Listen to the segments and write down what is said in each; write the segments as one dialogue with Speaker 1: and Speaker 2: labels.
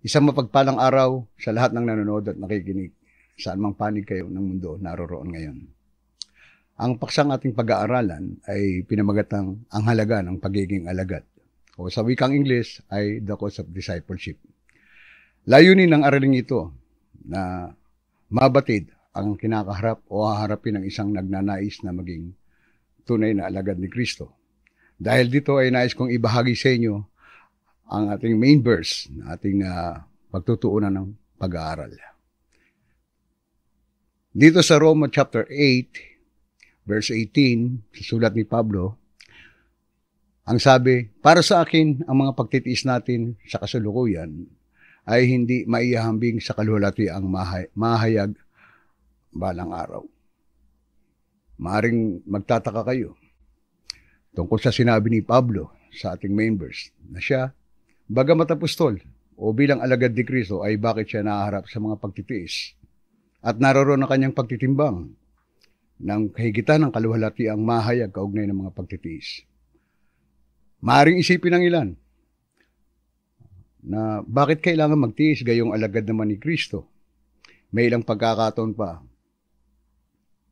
Speaker 1: Isang mapagpalang araw sa lahat ng nanonood at nakikinig, saan mang panig kayo ng mundo naroroon ngayon. Ang paksang ating pag-aaralan ay pinamagatang ang halaga ng pagiging alagad o sa wikang Ingles ay the cause of discipleship. Layunin ng araling ito na mabatid ang kinakaharap o haharapin ng isang nagnanais na maging tunay na alagad ni Kristo. Dahil dito ay nais kong ibahagi sa inyo ang ating main verse, ating uh, pagtutuunan ng pag-aaral. Dito sa Roma chapter 8, verse 18, sa sulat ni Pablo, ang sabi, para sa akin, ang mga pagtitiis natin sa kasalukuyan ay hindi maihahambing sa kaluhati ang mahay- mahayag balang araw. Maaring magtataka kayo tungkol sa sinabi ni Pablo sa ating members na siya Bagamat apostol o bilang alagad ni Kristo ay bakit siya naharap sa mga pagtitiis at naroroon ang kanyang pagtitimbang ng kahigitan ng kaluhalati ang mahayag kaugnay ng mga pagtitiis. Maaring isipin ng ilan na bakit kailangan magtiis gayong alagad naman ni Kristo? May ilang pagkakataon pa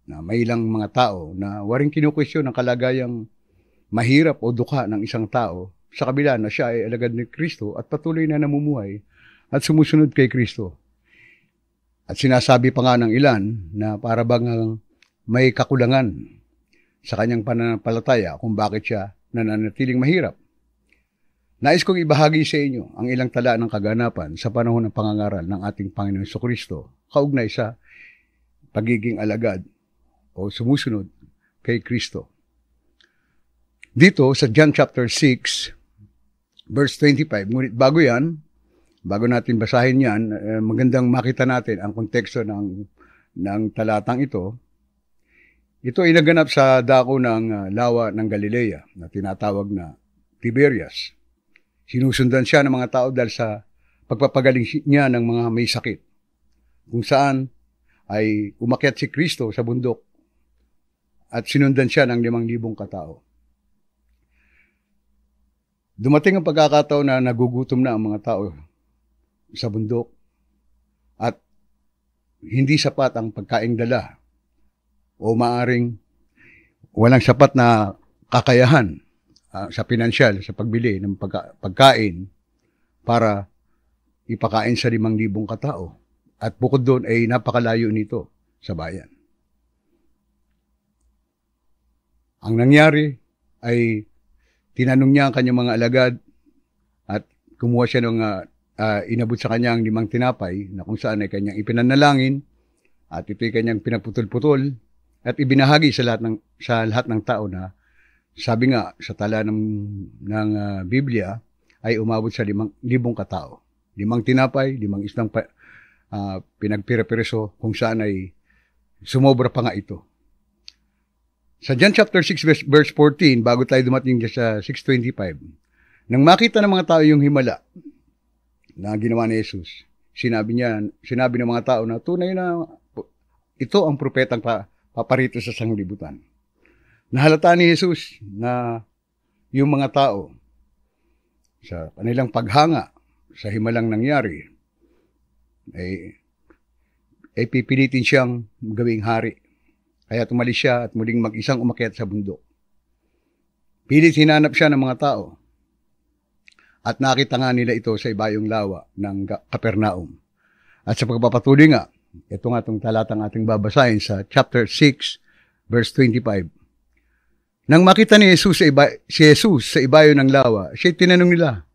Speaker 1: na may ilang mga tao na waring kinukwestiyon ang kalagayang mahirap o duka ng isang tao sa kabila na siya ay alagad ni Kristo at patuloy na namumuhay at sumusunod kay Kristo. At sinasabi pa nga ng ilan na para bang may kakulangan sa kanyang pananampalataya kung bakit siya nananatiling mahirap. Nais kong ibahagi sa inyo ang ilang tala ng kaganapan sa panahon ng pangangaral ng ating Panginoon Heso Kristo kaugnay sa pagiging alagad o sumusunod kay Kristo. Dito sa John chapter 6, verse 25. Ngunit bago yan, bago natin basahin yan, eh, magandang makita natin ang konteksto ng, ng talatang ito. Ito ay naganap sa dako ng ah, lawa ng Galilea na tinatawag na Tiberias. Sinusundan siya ng mga tao dahil sa pagpapagaling niya ng mga may sakit, kung saan ay umakyat si Kristo sa bundok at sinundan siya ng limang libong katao. Dumating ang pagkakataon na nagugutom na ang mga tao sa bundok at hindi sapat ang pagkaing dala o maaring walang sapat na kakayahan uh, sa pinansyal, sa pagbili ng pagka- pagkain para ipakain sa limang libong katao. At bukod doon ay napakalayo nito sa bayan. Ang nangyari ay Tinanong niya ang kanyang mga alagad at kumuha siya ng uh, uh, inabot sa kanyang limang tinapay na kung saan ay kanyang ipinanalangin at ito'y kanyang pinaputol-putol at ibinahagi sa lahat ng sa lahat ng tao na sabi nga sa tala ng ng uh, Biblia ay umabot sa limang libong katao. Limang tinapay, limang isang pa, uh, pinagpira kung saan ay sumobra pa nga ito. Sa John chapter 6 verse 14, bago tayo dumating sa 6.25, nang makita ng mga tao yung himala na ginawa ni Jesus, sinabi niya, sinabi ng mga tao na tunay na ito ang propetang pa, paparito sa sanglibutan. Nahalata ni Jesus na yung mga tao sa kanilang paghanga sa himalang nangyari ay ay pipilitin siyang gawing hari kaya tumalis siya at muling mag-isang umakyat sa bundok. Pilit hinanap siya ng mga tao. At nakita nga nila ito sa ibayong lawa ng Kapernaum. At sa pagpapatuloy nga, ito nga itong talatang ating babasahin sa chapter 6, verse 25. Nang makita ni Jesus sa iba, si Jesus sa ibayo ng lawa, siya tinanong nila,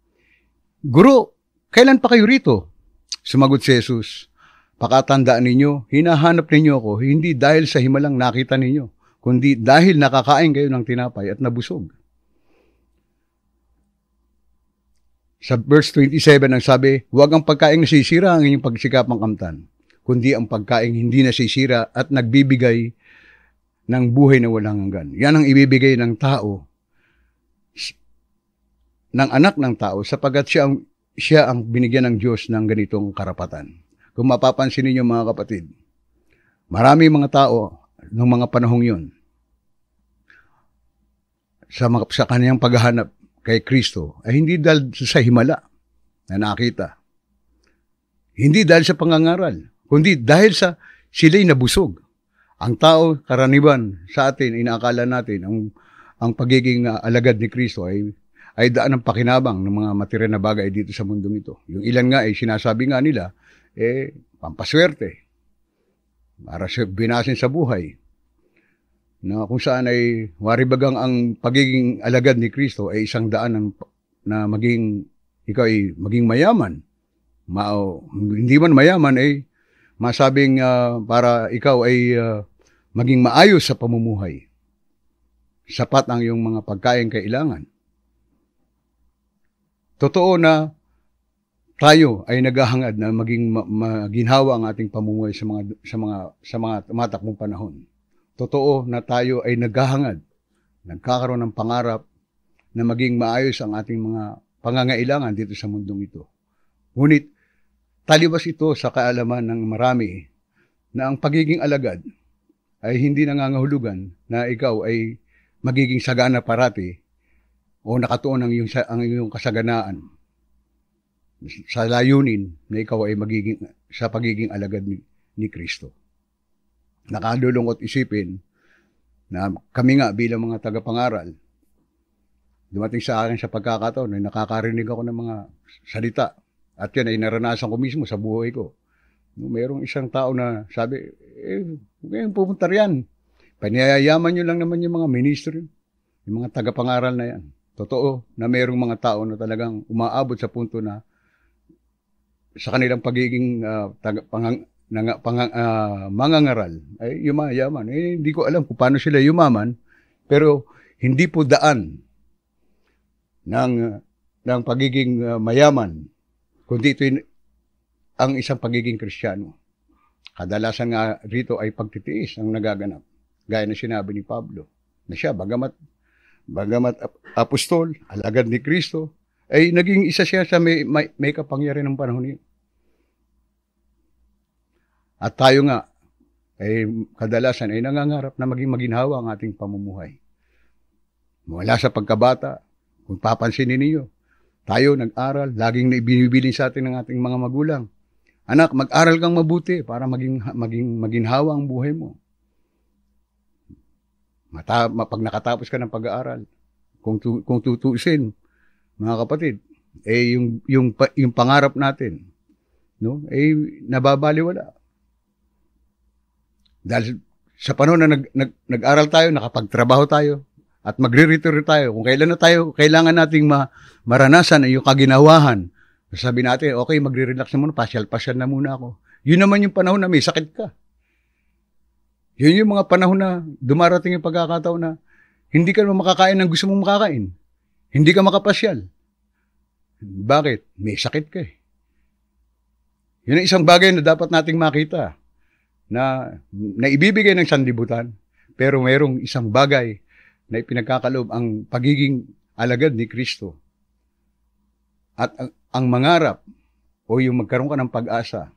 Speaker 1: Guru, kailan pa kayo rito? Sumagot si Jesus, Pakatandaan ninyo, hinahanap ninyo ako hindi dahil sa himalang nakita ninyo, kundi dahil nakakain kayo ng tinapay at nabusog. Sa verse 27 ang sabi, Huwag ang pagkain nasisira ang inyong pagsikapang kamtan, kundi ang pagkain hindi nasisira at nagbibigay ng buhay na walang hanggan. Yan ang ibibigay ng tao, ng anak ng tao, sapagat siya ang, siya ang binigyan ng Diyos ng ganitong karapatan. Kung mapapansin ninyo mga kapatid, marami mga tao nung mga panahong yun sa, sa kanyang paghahanap kay Kristo ay hindi dahil sa himala na nakita. Hindi dahil sa pangangaral, kundi dahil sa sila'y nabusog. Ang tao, karaniban sa atin, inaakala natin, ang, ang pagiging ah, alagad ni Kristo ay ay daan ng pakinabang ng mga material na bagay dito sa mundong ito. Yung ilan nga ay sinasabi nga nila eh, pampaswerte. Para sa binasin sa buhay. Na kung saan ay waribagang ang pagiging alagad ni Kristo ay isang daan ng, na maging, ikaw ay maging mayaman. Ma, hindi man mayaman ay eh, masabing uh, para ikaw ay uh, maging maayos sa pamumuhay. Sapat ang iyong mga pagkain kailangan. Totoo na tayo ay naghahangad na maging maginhawa ang ating pamumuhay sa mga sa mga sa mga tumatakbong panahon. Totoo na tayo ay naghahangad, nagkakaroon ng pangarap na maging maayos ang ating mga pangangailangan dito sa mundong ito. Ngunit talibas ito sa kaalaman ng marami na ang pagiging alagad ay hindi nangangahulugan na ikaw ay magiging sagana parati o nakatuon ang iyong, ang iyong kasaganaan sa layunin na ikaw ay magiging sa pagiging alagad ni, ni Kristo. Nakadulungot isipin na kami nga bilang mga tagapangaral, dumating sa akin sa pagkakataon na nakakarinig ako ng mga salita at yan ay naranasan ko mismo sa buhay ko. No, merong isang tao na sabi, eh, ngayon pupunta riyan. Paniyayaman nyo lang naman yung mga ministry, yung mga tagapangaral na yan. Totoo na merong mga tao na talagang umaabot sa punto na sa kanilang pagiging uh, pangang, pangang, uh, ah, mangangaral ay yumayaman. Eh, hindi ko alam kung paano sila yumaman, pero hindi po daan ng, ng pagiging uh, mayaman, kundi ito ang isang pagiging kristyano. Kadalasan nga rito ay pagtitiis ang nagaganap, gaya na sinabi ni Pablo, na siya, bagamat, bagamat apostol, alagad ni Kristo, ay eh, naging isa siya sa may, may, may kapangyari ng panahon yun. At tayo nga, ay eh, kadalasan ay eh, nangangarap na maging maginhawa ang ating pamumuhay. Mula sa pagkabata, kung papansinin ninyo, tayo nag-aral, laging na binibili sa atin ng ating mga magulang. Anak, mag-aral kang mabuti para maging, maging maginhawa ang buhay mo. Mata, pag nakatapos ka ng pag-aaral, kung, tu, kung tutusin, mga kapatid, eh yung yung yung pangarap natin, no? Eh nababaliwala. Dahil sa panahon na nag, nag, nag-aral tayo, nakapagtrabaho tayo, at magre-retire tayo, kung kailan na tayo, kailangan nating ma, maranasan yung kaginawahan. Sabi natin, okay, magre-relax na muna, pasyal-pasyal na muna ako. Yun naman yung panahon na may sakit ka. Yun yung mga panahon na dumarating yung pagkakataon na hindi ka makakain ng gusto mong makakain. Hindi ka makapasyal. Bakit? May sakit ka eh. Yun ang isang bagay na dapat nating makita na naibibigay ng sandibutan pero mayroong isang bagay na ipinagkakalob ang pagiging alagad ni Kristo at ang, ang mangarap o yung magkaroon ka ng pag-asa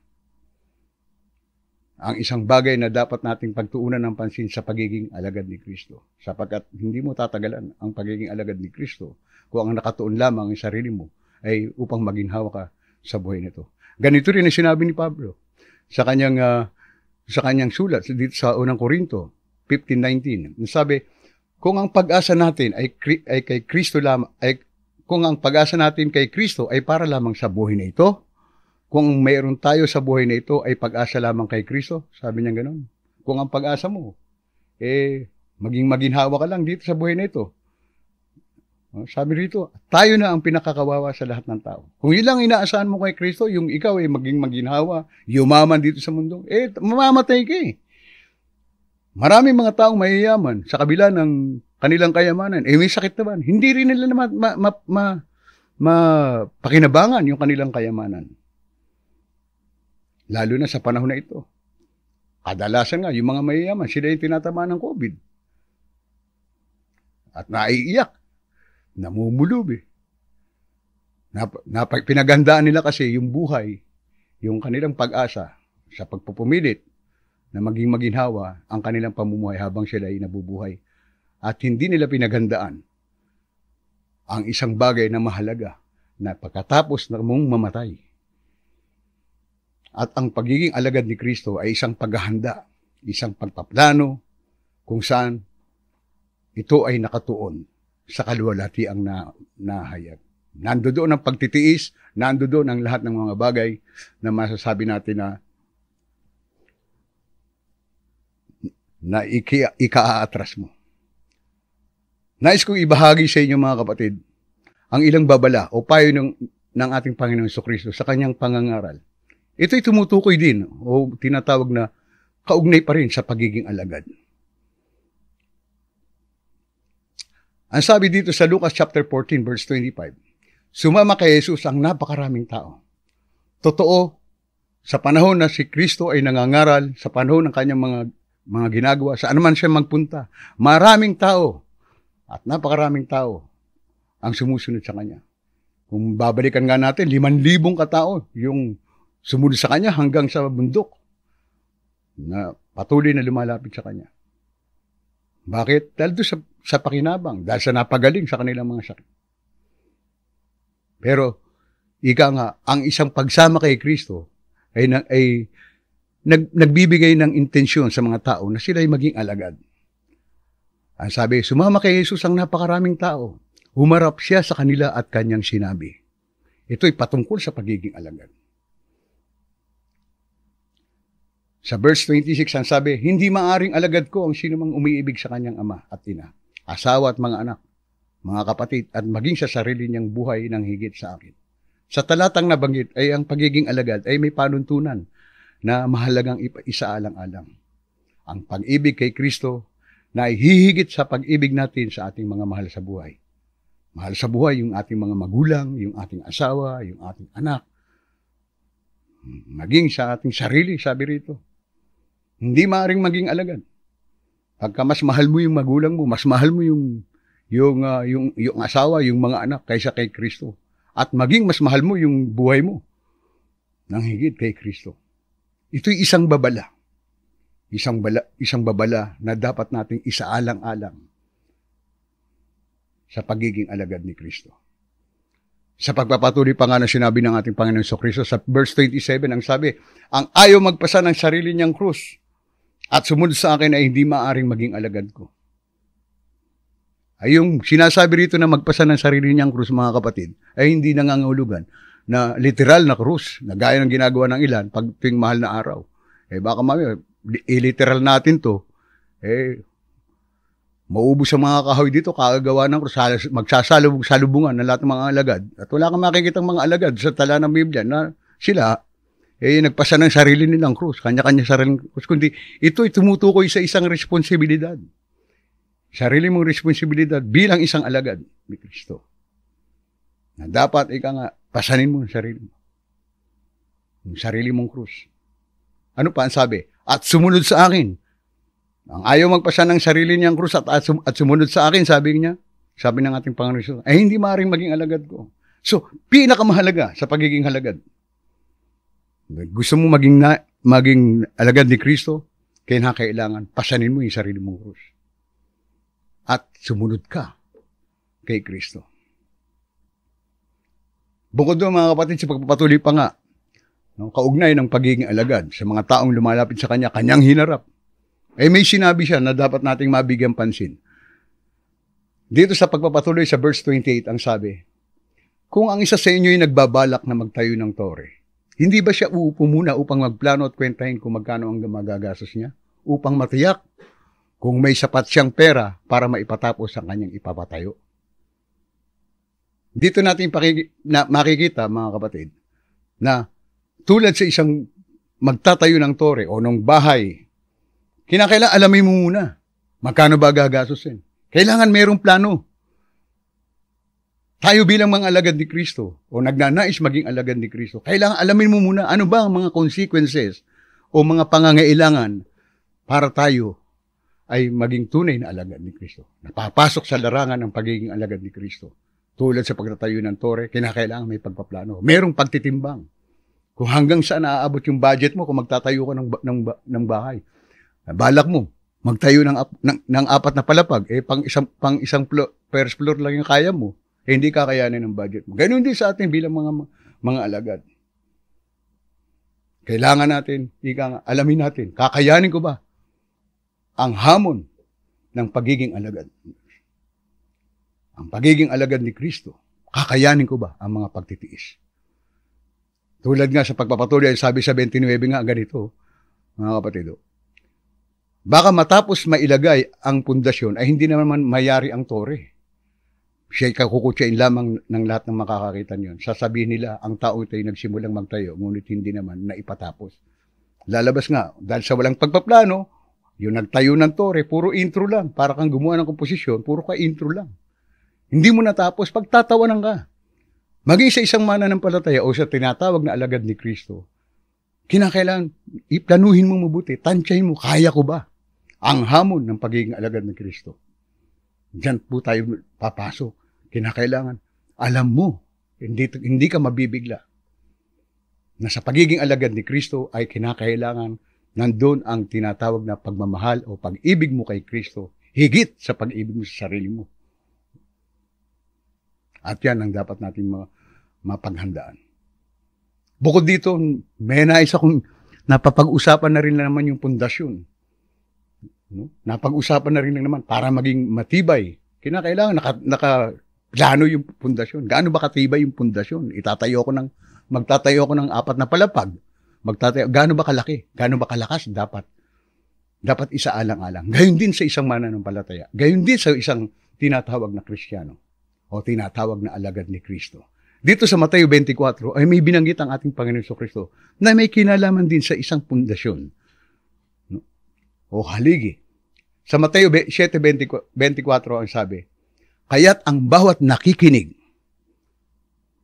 Speaker 1: ang isang bagay na dapat nating pagtuunan ng pansin sa pagiging alagad ni Kristo. Sapagkat hindi mo tatagalan ang pagiging alagad ni Kristo kung ang nakatuon lamang ang sarili mo ay upang maginhawa ka sa buhay nito. Ganito rin ang sinabi ni Pablo sa kanyang uh, sa kanyang sulat dito sa unang Korinto 15:19. Nasabi, kung ang pag-asa natin ay, ay kay Kristo lamang ay kung ang pag-asa natin kay Kristo ay para lamang sa buhay na ito, kung mayroon tayo sa buhay na ito ay pag-asa lamang kay Kristo, sabi niya ganoon. Kung ang pag-asa mo eh maging maginhawa ka lang dito sa buhay na ito. Oh, sabi rito, tayo na ang pinakakawawa sa lahat ng tao. Kung yun lang inaasahan mo kay Kristo, yung ikaw ay maging maginhawa, yumaman dito sa mundo, eh, mamamatay ka eh. Maraming mga taong mayayaman sa kabila ng kanilang kayamanan. Eh, may sakit naman. Hindi rin nila ma, ma, ma, ma, ma yung kanilang kayamanan. Lalo na sa panahon na ito. Kadalasan nga, yung mga mayayaman, sila yung tinatamaan ng COVID. At naiiyak namumulob eh. Nap, nap, pinagandaan nila kasi yung buhay, yung kanilang pag-asa sa pagpupumilit na maging maginhawa ang kanilang pamumuhay habang sila ay nabubuhay. At hindi nila pinagandaan ang isang bagay na mahalaga na pagkatapos na mong mamatay. At ang pagiging alagad ni Kristo ay isang paghahanda, isang pagpaplano kung saan ito ay nakatuon sa kaluwalhatiang na, nahayag. Nando doon ang pagtitiis, nando doon ang lahat ng mga bagay na masasabi natin na na iki, ika-aatras mo. Nais kong ibahagi sa inyo mga kapatid ang ilang babala o payo ng, ng ating Panginoong Kristo sa kanyang pangangaral. Ito'y tumutukoy din o tinatawag na kaugnay pa rin sa pagiging alagad. Ang sabi dito sa Lucas chapter 14 verse 25, sumama kay Jesus ang napakaraming tao. Totoo, sa panahon na si Kristo ay nangangaral, sa panahon ng kanyang mga mga ginagawa, saan man siya magpunta, maraming tao at napakaraming tao ang sumusunod sa kanya. Kung babalikan nga natin, liman libong katao yung sumunod sa kanya hanggang sa bundok na patuloy na lumalapit sa kanya. Bakit? Dahil doon sa, sa pakinabang, dahil sa napagaling sa kanilang mga sakit. Pero, ika nga, ang isang pagsama kay Kristo ay, na, ay nag, nagbibigay ng intensyon sa mga tao na sila ay maging alagad. Ang sabi, sumama kay Jesus ang napakaraming tao. Humarap siya sa kanila at kanyang sinabi. Ito ay patungkol sa pagiging alagad. Sa verse 26, ang sabi, Hindi maaring alagad ko ang sinumang umiibig sa kanyang ama at ina, asawa at mga anak, mga kapatid, at maging sa sarili niyang buhay ng higit sa akin. Sa talatang nabanggit ay ang pagiging alagad ay may panuntunan na mahalagang isaalang-alang. Ang pag-ibig kay Kristo na ihihigit sa pag-ibig natin sa ating mga mahal sa buhay. Mahal sa buhay yung ating mga magulang, yung ating asawa, yung ating anak, maging sa ating sarili, sabi rito. Hindi maaring maging alagad. Pagka mas mahal mo yung magulang mo, mas mahal mo yung yung uh, yung yung asawa, yung mga anak kaysa kay Kristo. At maging mas mahal mo yung buhay mo nang higit kay Kristo. Ito'y isang babala. Isang bala, isang babala na dapat nating isaalang-alang sa pagiging alagad ni Kristo. Sa pagpapatuloy pa nga ng sinabi ng ating Panginoon Kristo sa verse 27, ang sabi, ang ayaw magpasa ng sarili niyang krus, at sumunod sa akin ay hindi maaring maging alagad ko. Ay sinasabi rito na magpasa ng sarili niyang krus mga kapatid ay hindi nangangahulugan na literal na krus na gaya ng ginagawa ng ilan pag tuwing mahal na araw. Eh baka mami, iliteral eh, natin to, eh maubos ang mga kahoy dito, kagagawa ng krus, magsasalubungan ng lahat ng mga alagad. At wala kang makikitang mga alagad sa tala ng Biblia na sila eh nagpasa ng sarili nilang krus, kanya-kanya sarili ng krus, kundi ay tumutukoy sa isang responsibilidad. Sarili mong responsibilidad bilang isang alagad ni Kristo. Na dapat ika nga, pasanin mo ang sarili mo. Yung sarili mong krus. Ano pa ang sabi? At sumunod sa akin. Ang ayaw magpasa ng sarili niyang krus at, at, at sumunod sa akin, sabi niya, sabi ng ating Panginoon, ay eh, hindi maaaring maging alagad ko. So, pinakamahalaga sa pagiging halagad gusto mo maging na, maging alagad ni Kristo, kailangan pasanin mo yung sarili mong krus. At sumunod ka kay Kristo. Bukod doon mga kapatid, sa pagpapatuloy pa nga, no, kaugnay ng pagiging alagad sa mga taong lumalapit sa kanya, kanyang hinarap. Eh may sinabi siya na dapat nating mabigyan pansin. Dito sa pagpapatuloy sa verse 28 ang sabi, Kung ang isa sa inyo ay nagbabalak na magtayo ng tore, hindi ba siya uupo muna upang magplano at kwentahin kung magkano ang magagastos niya? Upang matiyak kung may sapat siyang pera para maipatapos ang kanyang ipapatayo. Dito natin pakiki- na makikita mga kapatid na tulad sa isang magtatayo ng tore o ng bahay, kinakailangan alamin mo muna magkano ba gagastusin. Kailangan mayroong plano tayo bilang mga alagad ni Kristo o nagnanais maging alagad ni Kristo, kailangan alamin mo muna ano ba ang mga consequences o mga pangangailangan para tayo ay maging tunay na alagad ni Kristo. Napapasok sa larangan ng pagiging alagad ni Kristo. Tulad sa pagtatayo ng tore, kinakailangan may pagpaplano. Merong pagtitimbang. Kung hanggang saan naaabot yung budget mo kung magtatayo ka ng, ng, ng bahay. Balak mo, magtayo ng, ng, ng apat na palapag, eh pang isang, pang isang plo, first floor lang yung kaya mo eh, hindi kakayanin ng budget mo. Ganun din sa atin bilang mga mga alagad. Kailangan natin, ika nga, alamin natin, kakayanin ko ba ang hamon ng pagiging alagad? Ang pagiging alagad ni Kristo, kakayanin ko ba ang mga pagtitiis? Tulad nga sa pagpapatuloy, sabi sa 29 nga ganito, mga kapatido, oh. baka matapos mailagay ang pundasyon ay hindi naman mayari ang tore siya kakukutsain lamang ng lahat ng makakakita niyon. Sasabihin nila, ang tao ito'y nagsimulang magtayo, ngunit hindi naman naipatapos. Lalabas nga, dahil sa walang pagpaplano, yung nagtayo ng tore, puro intro lang. Para kang gumawa ng komposisyon, puro ka intro lang. Hindi mo natapos, pagtatawanan ka. Maging sa isang mana ng palataya o sa tinatawag na alagad ni Kristo, kinakailangan iplanuhin mo mabuti, tansyahin mo, kaya ko ba ang hamon ng pagiging alagad ni Kristo? Diyan po tayo papasok. Kinakailangan, alam mo, hindi, hindi ka mabibigla na sa pagiging alagad ni Kristo ay kinakailangan nandun ang tinatawag na pagmamahal o pag-ibig mo kay Kristo higit sa pag-ibig mo sa sarili mo. At yan ang dapat natin mapaghandaan. Bukod dito, may nais akong napapag-usapan na rin na naman yung pundasyon. No? Napag-usapan na rin na naman para maging matibay Kinakailangan naka, naka plano yung pundasyon. Gaano ba katibay yung pundasyon? Itatayo ko ng, magtatayo ko ng apat na palapag. Magtatayo, gaano ba kalaki? Gaano ba kalakas? Dapat. Dapat isa alang-alang. Gayun din sa isang mananampalataya. Gayun din sa isang tinatawag na Kristiyano o tinatawag na alagad ni Kristo. Dito sa Mateo 24 ay may binanggit ang ating Panginoon sa Kristo na may kinalaman din sa isang pundasyon. No? O haligi sa Mateo 7.24 ang sabi, Kaya't ang bawat nakikinig,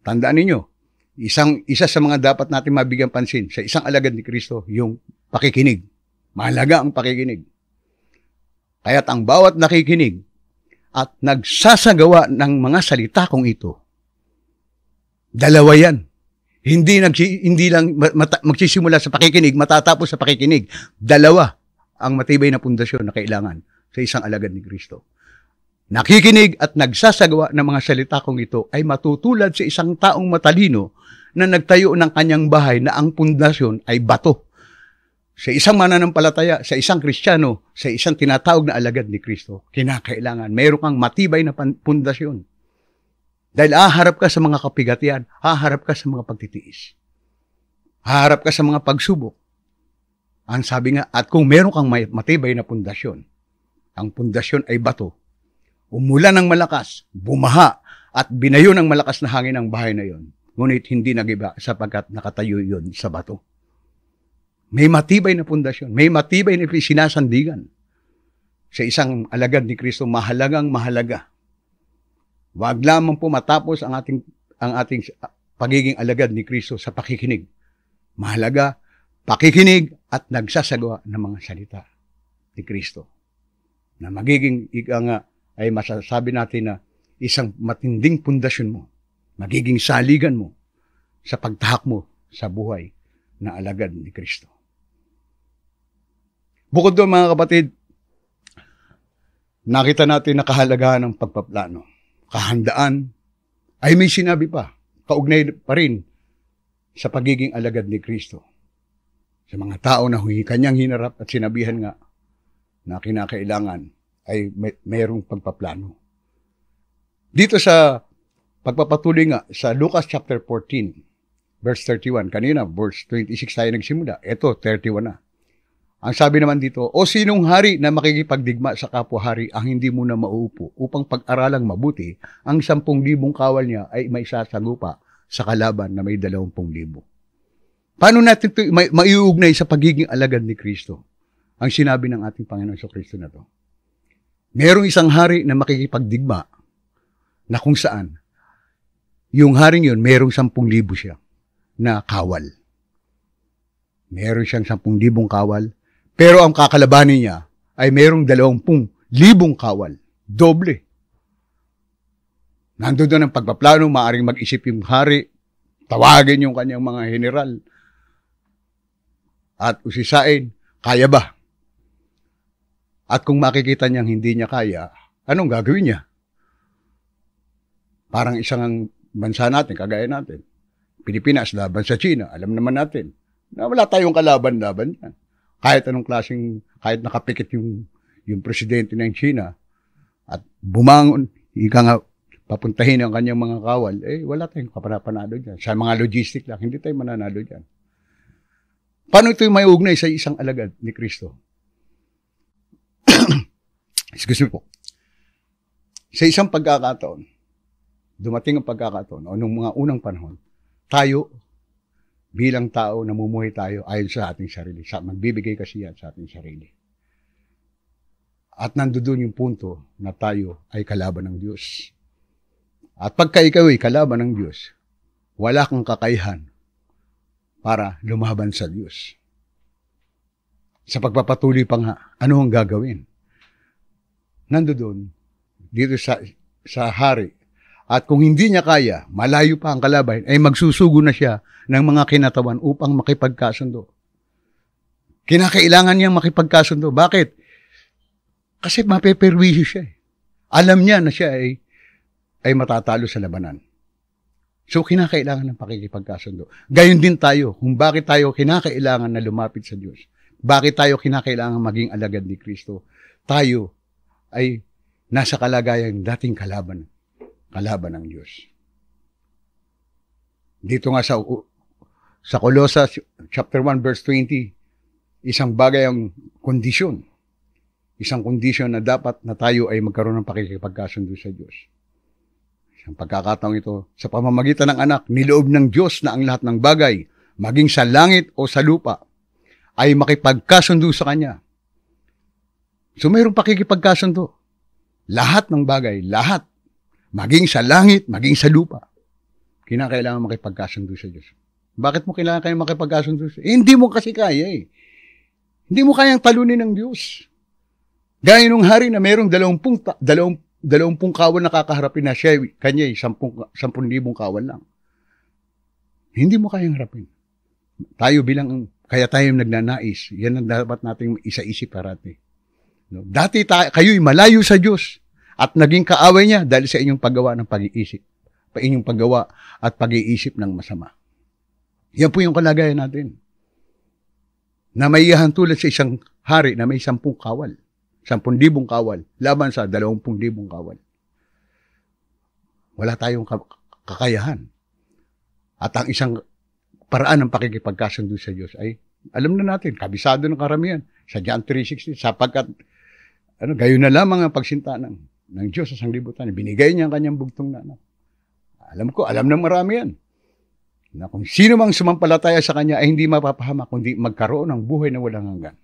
Speaker 1: tandaan ninyo, isang, isa sa mga dapat natin mabigyan pansin sa isang alagad ni Kristo, yung pakikinig. Mahalaga ang pakikinig. Kaya't ang bawat nakikinig at nagsasagawa ng mga salita kong ito, dalawa yan. Hindi, nagsi, hindi lang mat, magsisimula sa pakikinig, matatapos sa pakikinig. Dalawa ang matibay na pundasyon na kailangan sa isang alagad ni Kristo. Nakikinig at nagsasagawa ng mga salita kong ito ay matutulad sa isang taong matalino na nagtayo ng kanyang bahay na ang pundasyon ay bato. Sa isang mananampalataya, sa isang kristyano, sa isang tinatawag na alagad ni Kristo, kinakailangan meron kang matibay na pundasyon. Dahil haharap ka sa mga kapigatian, haharap ka sa mga pagtitiis. Haharap ka sa mga pagsubok ang sabi nga, at kung meron kang matibay na pundasyon, ang pundasyon ay bato, umulan ng malakas, bumaha, at binayo ng malakas na hangin ang bahay na yon. Ngunit hindi nagiba sapagkat nakatayo yon sa bato. May matibay na pundasyon, may matibay na sinasandigan sa isang alagad ni Kristo, mahalagang mahalaga. Huwag lamang po matapos ang ating ang ating pagiging alagad ni Kristo sa pakikinig. Mahalaga pakikinig at nagsasagawa ng mga salita ni Kristo. Na magiging ika nga ay masasabi natin na isang matinding pundasyon mo, magiging saligan mo sa pagtahak mo sa buhay na alagad ni Kristo. Bukod doon mga kapatid, nakita natin na kahalagahan ng pagpaplano, kahandaan, ay may sinabi pa, kaugnay pa rin sa pagiging alagad ni Kristo sa mga tao na huwi kanyang hinarap at sinabihan nga na kinakailangan ay may, mayroong pagpaplano. Dito sa pagpapatuloy nga sa Lucas chapter 14, verse 31, kanina verse 26 tayo nagsimula, ito 31 na. Ang sabi naman dito, O sinong hari na makikipagdigma sa kapwa-hari ang hindi muna na mauupo upang pag-aralang mabuti, ang sampung libong kawal niya ay may sasagupa sa kalaban na may dalawampung libo. Paano natin ito ma- maiugnay sa pagiging alagad ni Kristo? Ang sinabi ng ating Panginoon sa Kristo na to. Merong isang hari na makikipagdigma na kung saan yung haring yun, merong 10,000 siya na kawal. Meron siyang 10,000 kawal, pero ang kakalabanin niya ay merong 20,000 kawal. Doble. Nandun doon ang pagpaplano, maaaring mag-isip yung hari, tawagin yung kanyang mga general, at usisain, kaya ba? At kung makikita niyang hindi niya kaya, anong gagawin niya? Parang isang bansa natin, kagaya natin, Pilipinas laban sa China, alam naman natin na wala tayong kalaban-laban yan. Kahit anong klaseng, kahit nakapikit yung, yung presidente ng China at bumangon, ika nga, papuntahin ang kanyang mga kawal, eh wala tayong kapanapanalo dyan. Sa mga logistic lang, hindi tayo mananalo dyan. Paano ito'y may ugnay sa isang alagad ni Kristo? Excuse me po. Sa isang pagkakataon, dumating ang pagkakataon, o nung mga unang panahon, tayo, bilang tao, namumuhay tayo ayon sa ating sarili. Sa, magbibigay kasi yan sa ating sarili. At nandoon yung punto na tayo ay kalaban ng Diyos. At pagka ikaw ay kalaban ng Diyos, wala kang kakayahan para lumaban sa Diyos. Sa pagpapatuloy pa nga, ano ang gagawin? Nando doon, dito sa, sa hari, at kung hindi niya kaya, malayo pa ang kalaban, ay magsusugo na siya ng mga kinatawan upang makipagkasundo. Kinakailangan niyang makipagkasundo. Bakit? Kasi mapeperwisyo siya. Eh. Alam niya na siya ay, ay matatalo sa labanan. So, kinakailangan ng pakikipagkasundo. Gayon din tayo kung bakit tayo kinakailangan na lumapit sa Diyos. Bakit tayo kinakailangan maging alagad ni Kristo. Tayo ay nasa kalagayan dating kalaban, kalaban ng Diyos. Dito nga sa sa Colosa chapter 1 verse 20, isang bagay ang kondisyon. Isang kondisyon na dapat na tayo ay magkaroon ng pakikipagkasundo sa Diyos. Ang pagkakataong ito, sa pamamagitan ng anak, niloob ng Diyos na ang lahat ng bagay, maging sa langit o sa lupa, ay makipagkasundo sa Kanya. So mayroong pakikipagkasundo. Lahat ng bagay, lahat. Maging sa langit, maging sa lupa. Kinakailangan makipagkasundo sa Diyos. Bakit mo kailangan kayo makipagkasundo sa Eh, hindi mo kasi kaya eh. Hindi mo kayang talunin ng Diyos. Gaya nung hari na mayroong dalawampung, dalawampung dalawampung kawan nakakaharapin na siya, kanya ay sampung, sampun libong kawan lang. Hindi mo kayang harapin. Tayo bilang, kaya tayo nagnanais, yan ang dapat nating isa-isip parati. No? Dati tayo, kayo'y malayo sa Diyos at naging kaaway niya dahil sa inyong paggawa ng pag-iisip. Pa inyong paggawa at pag-iisip ng masama. Yan po yung kalagayan natin. Na may tulad sa isang hari na may sampung kawal. 10,000 kawal laban sa 20,000 kawal. Wala tayong kakayahan. At ang isang paraan ng pakikipagkasundo sa Diyos ay alam na natin, kabisado ng karamihan sa John 3.16 sapagkat ano, gayon na lamang ang pagsinta ng, ng Diyos sa sanglibutan. Binigay niya ang kanyang bugtong na anak. Alam ko, alam ng marami yan na kung sino mang sumampalataya sa kanya ay hindi mapapahama kundi magkaroon ng buhay na walang hanggan.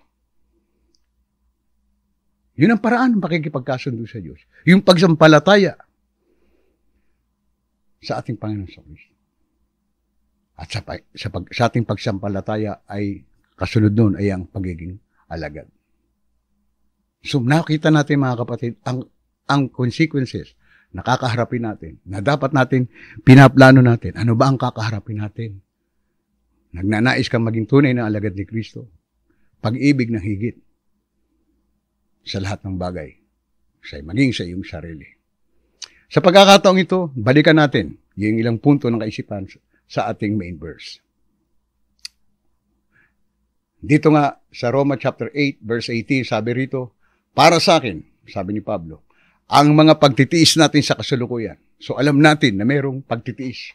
Speaker 1: Yun ang paraan ng pakikipagkasundo sa Diyos. Yung pagsampalataya sa ating Panginoon sa Kristo. At sa, sa, pag, sa ating pagsampalataya ay kasunod nun ay ang pagiging alagad. So nakita natin mga kapatid, ang, ang consequences na kakaharapin natin, na dapat natin, pinaplano natin, ano ba ang kakaharapin natin? Nagnanais kang maging tunay na alagad ni Kristo. Pag-ibig na higit sa lahat ng bagay, sa maging sa iyong sarili. Sa pagkakataong ito, balikan natin yung ilang punto ng kaisipan sa ating main verse. Dito nga sa Roma chapter 8 verse 18 sabi rito, para sa akin, sabi ni Pablo, ang mga pagtitiis natin sa kasalukuyan. So alam natin na mayroong pagtitiis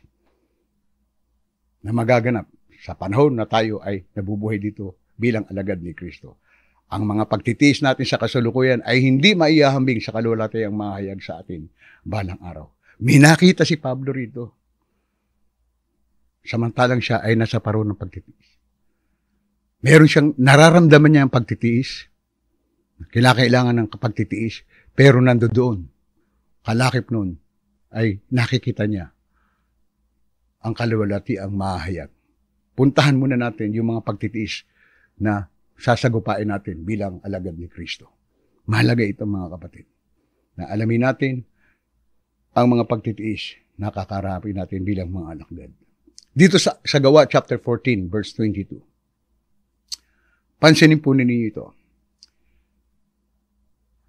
Speaker 1: na magaganap sa panahon na tayo ay nabubuhay dito bilang alagad ni Kristo ang mga pagtitiis natin sa kasalukuyan ay hindi maiyahambing sa kalulatayang mahayag sa atin balang araw. Minakita si Pablo rito. Samantalang siya ay nasa paro ng pagtitiis. Meron siyang, nararamdaman niya ang pagtitiis. Kinakailangan ng pagtitiis. Pero nando doon, kalakip noon, ay nakikita niya ang kaluwalati ang mahayag. Puntahan muna natin yung mga pagtitiis na sasagupain natin bilang alagad ni Kristo. Mahalaga ito mga kapatid. Na alamin natin ang mga pagtitiis na kakarapin natin bilang mga anak God. Dito sa, sa Gawa chapter 14 verse 22. Pansinin po ninyo ito.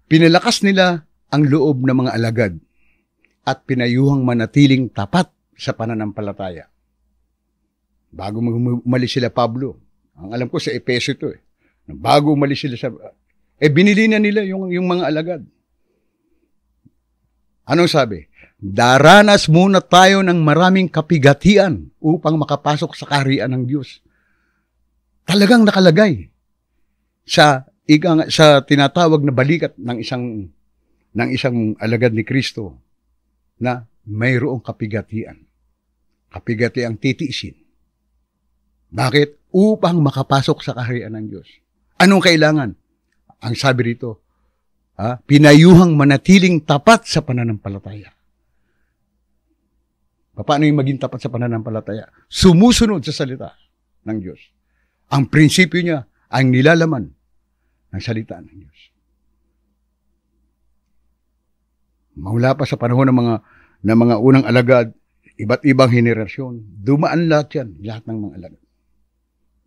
Speaker 1: Pinalakas nila ang loob ng mga alagad at pinayuhang manatiling tapat sa pananampalataya. Bago umalis sila Pablo, ang alam ko sa Epeso ito eh. Bago umalis sila sa... Eh, binili na nila yung, yung mga alagad. Anong sabi? Daranas muna tayo ng maraming kapigatian upang makapasok sa kaharian ng Diyos. Talagang nakalagay sa ikang, sa tinatawag na balikat ng isang ng isang alagad ni Kristo na mayroong kapigatian. Kapigati ang titiisin. Bakit? Upang makapasok sa kaharian ng Diyos. Anong kailangan? Ang sabi rito, ha, pinayuhang manatiling tapat sa pananampalataya. Paano yung maging tapat sa pananampalataya? Sumusunod sa salita ng Diyos. Ang prinsipyo niya, ang nilalaman ng salita ng Diyos. Maula pa sa panahon ng mga ng mga unang alagad, iba't ibang henerasyon, dumaan lahat yan, lahat ng mga alagad.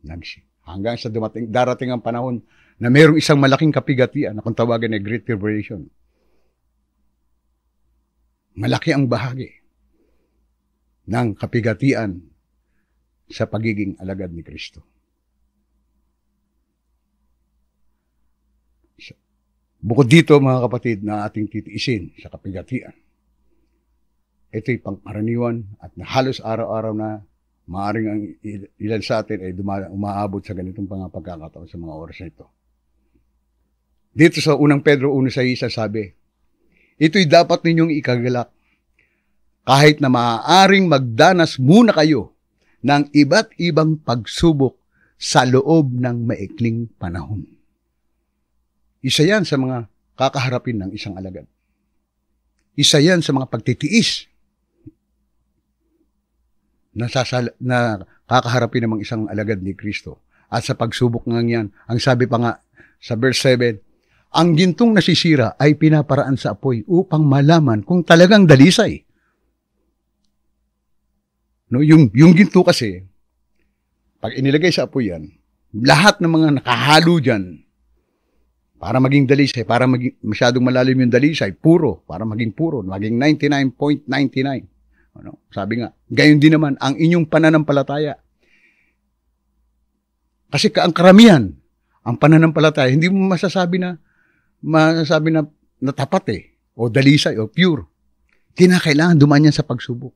Speaker 1: Nagsi. Hanggang sa dumating, darating ang panahon na mayroong isang malaking kapigatian na kung tawagin ay Great Tribulation. Malaki ang bahagi ng kapigatian sa pagiging alagad ni Kristo. Bukod dito mga kapatid na ating titiisin sa kapigatian, ito'y pangkaraniwan at halos araw-araw na Maaring ang ilan sa atin ay umaabot sa ganitong mga pagkakataon sa mga oras na ito. Dito sa unang Pedro 1.6 sabi, Ito'y dapat ninyong ikagalak kahit na maaaring magdanas muna kayo ng iba't ibang pagsubok sa loob ng maikling panahon. Isa yan sa mga kakaharapin ng isang alagad. Isa yan sa mga pagtitiis nasasal, na kakaharapin ng isang alagad ni Kristo. At sa pagsubok ng yan, ang sabi pa nga sa verse 7, ang gintong nasisira ay pinaparaan sa apoy upang malaman kung talagang dalisay. No, yung, yung ginto kasi, pag inilagay sa apoy yan, lahat ng mga nakahalo dyan, para maging dalisay, para maging masyadong malalim yung dalisay, puro, para maging puro, maging 99.99. Ano? Sabi nga, gayon din naman ang inyong pananampalataya. Kasi ka ang karamihan, ang pananampalataya, hindi mo masasabi na masasabi na natapat eh, o dalisay, o pure. Kinakailangan dumaan yan sa pagsubok.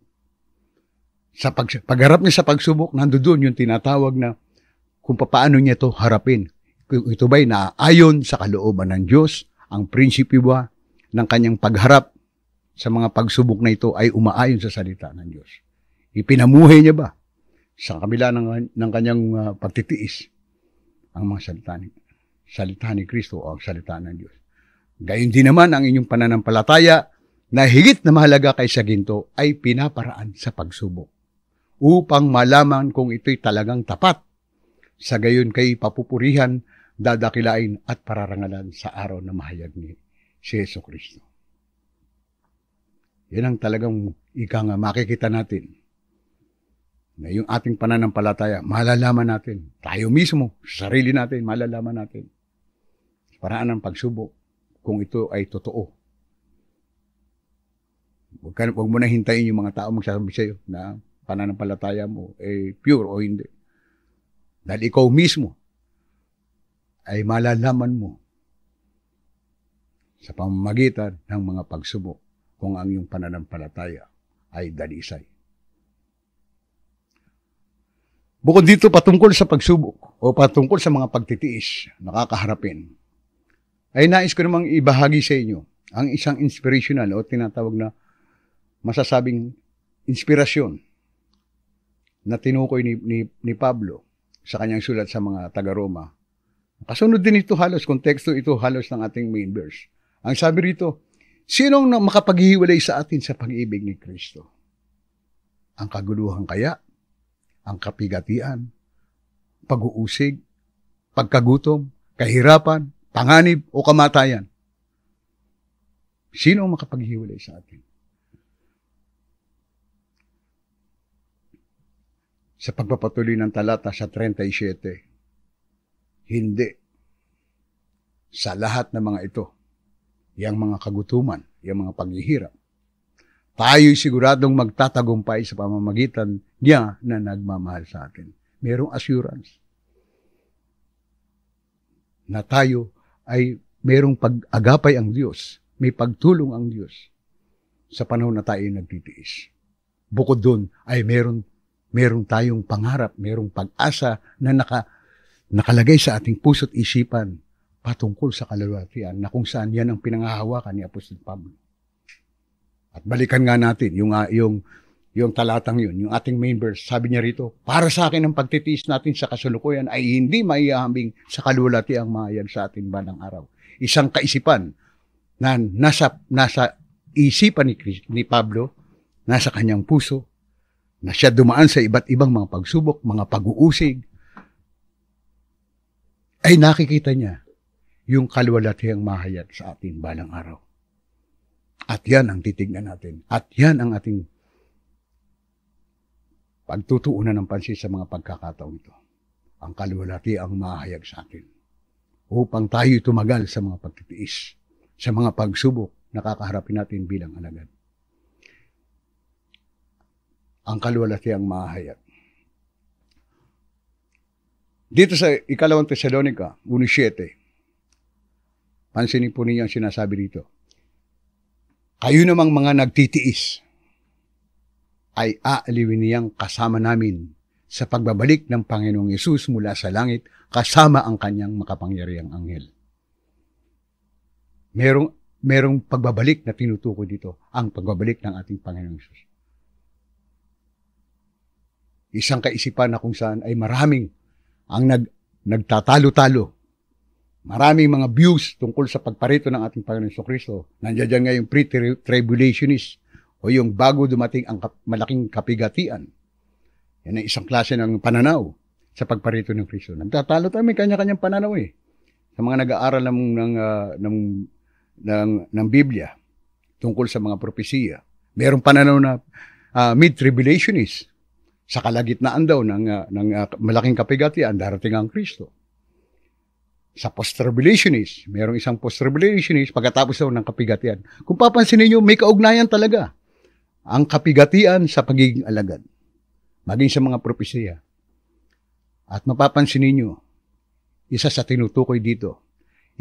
Speaker 1: Sa pag, pagharap niya sa pagsubok, nandoon yung tinatawag na kung paano niya ito harapin. Ito ba'y naaayon sa kalooban ng Diyos, ang prinsipyo ba ng kanyang pagharap sa mga pagsubok na ito ay umaayon sa salita ng Diyos. Ipinamuhay niya ba sa kabila ng, ng kanyang uh, pagtitiis ang mga salita ni, salita ni Kristo o ang salita ng Diyos. Gayun din naman ang inyong pananampalataya na higit na mahalaga kaysa ginto ay pinaparaan sa pagsubok upang malaman kung ito'y talagang tapat. Sa gayon kay papupurihan, dadakilain at pararangalan sa araw na mahayag ni si Yeso Kristo. Yan ang talagang ika nga makikita natin na yung ating pananampalataya, malalaman natin. Tayo mismo, sarili natin, malalaman natin. Paraan ng pagsubok kung ito ay totoo. Huwag, ka, huwag mo na hintayin yung mga tao magsasabi sa'yo na pananampalataya mo ay eh, pure o hindi. Dahil ikaw mismo ay malalaman mo sa pamamagitan ng mga pagsubok kung ang iyong pananampalataya ay dalisay. Bukod dito patungkol sa pagsubok o patungkol sa mga pagtitiis na kakaharapin, ay nais ko namang ibahagi sa inyo ang isang inspirational o tinatawag na masasabing inspirasyon na tinukoy ni, ni, ni Pablo sa kanyang sulat sa mga taga-Roma. Kasunod din ito halos, konteksto ito halos ng ating main verse. Ang sabi rito, Sino na makapaghiwalay sa atin sa pag-ibig ni Kristo? Ang kaguluhan kaya? Ang kapigatian? Pag-uusig? Pagkagutom? Kahirapan? Panganib o kamatayan? Sino ang makapaghiwalay sa atin? Sa pagpapatuloy ng talata sa 37, hindi. Sa lahat ng mga ito, yang mga kagutuman, yang mga paghihirap. Tayo'y siguradong magtatagumpay sa pamamagitan niya na nagmamahal sa atin. Merong assurance na tayo ay merong pag-agapay ang Diyos, may pagtulong ang Diyos sa panahon na tayo nagtitiis. Bukod doon ay meron meron tayong pangarap, merong pag-asa na naka, nakalagay sa ating puso't isipan patungkol sa kaluluwatian na kung saan yan ang pinangahawakan ni Apostol Pablo. At balikan nga natin yung, uh, yung, yung talatang yun, yung ating main verse, sabi niya rito, para sa akin ang pagtitiis natin sa kasulukuyan ay hindi maihahambing sa kalulati ang mahayag sa atin banang araw. Isang kaisipan na nasa, nasa isipan ni, Chris, ni Pablo, nasa kanyang puso, na siya dumaan sa iba't ibang mga pagsubok, mga pag-uusig, ay nakikita niya yung kalwalatihang mahayat sa atin balang araw. At yan ang titignan natin. At yan ang ating pagtutuunan ng pansin sa mga pagkakataong ito. Ang kalwalatihang mahayag sa atin. Upang tayo tumagal sa mga pagtitiis, sa mga pagsubok na kakaharapin natin bilang alagad. Ang kalwalatihang mahayag. Dito sa ikalawang Tesalonica, 1.7, Pansinin po ninyo ang sinasabi dito. Kayo namang mga nagtitiis ay aaliwin niyang kasama namin sa pagbabalik ng Panginoong Yesus mula sa langit kasama ang kanyang makapangyarihang anghel. Merong, merong pagbabalik na tinutukoy dito, ang pagbabalik ng ating Panginoong Yesus. Isang kaisipan na kung saan ay maraming ang nag, nagtatalo-talo maraming mga views tungkol sa pagparito ng ating Panginoon Kristo. Nandiyan dyan nga pre-tribulationist o yung bago dumating ang kap- malaking kapigatian. Yan ang isang klase ng pananaw sa pagparito ng Kristo. Nagtatalo tayo, may kanya-kanyang pananaw eh. Sa mga nag-aaral ng, ng, ah, ng, ng, ng Biblia tungkol sa mga propesiya, merong pananaw na uh, ah, mid-tribulationist sa kalagitnaan daw ng, uh, ng uh, malaking kapigatian, darating ang Kristo sa post-revelationist. Merong isang post-revelationist pagkatapos daw ng kapigatian. Kung papansin ninyo, may kaugnayan talaga ang kapigatian sa pagiging alagad. Maging sa mga propesya. At mapapansin ninyo, isa sa tinutukoy dito,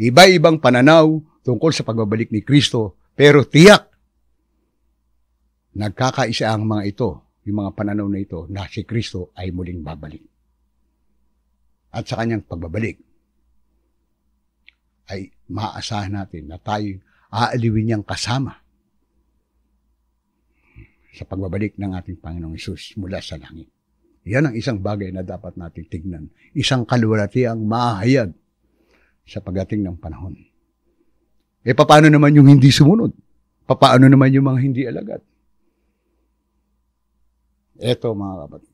Speaker 1: iba-ibang pananaw tungkol sa pagbabalik ni Kristo, pero tiyak nagkakaisa ang mga ito, yung mga pananaw na ito, na si Kristo ay muling babalik. At sa kanyang pagbabalik, ay maaasahan natin na tayo aaliwin niyang kasama sa pagbabalik ng ating Panginoong Isus mula sa langit. Yan ang isang bagay na dapat natin tignan. Isang kaluwalati ang mahayag sa pagdating ng panahon. E paano naman yung hindi sumunod? Paano naman yung mga hindi alagat? Eto mga kapatid.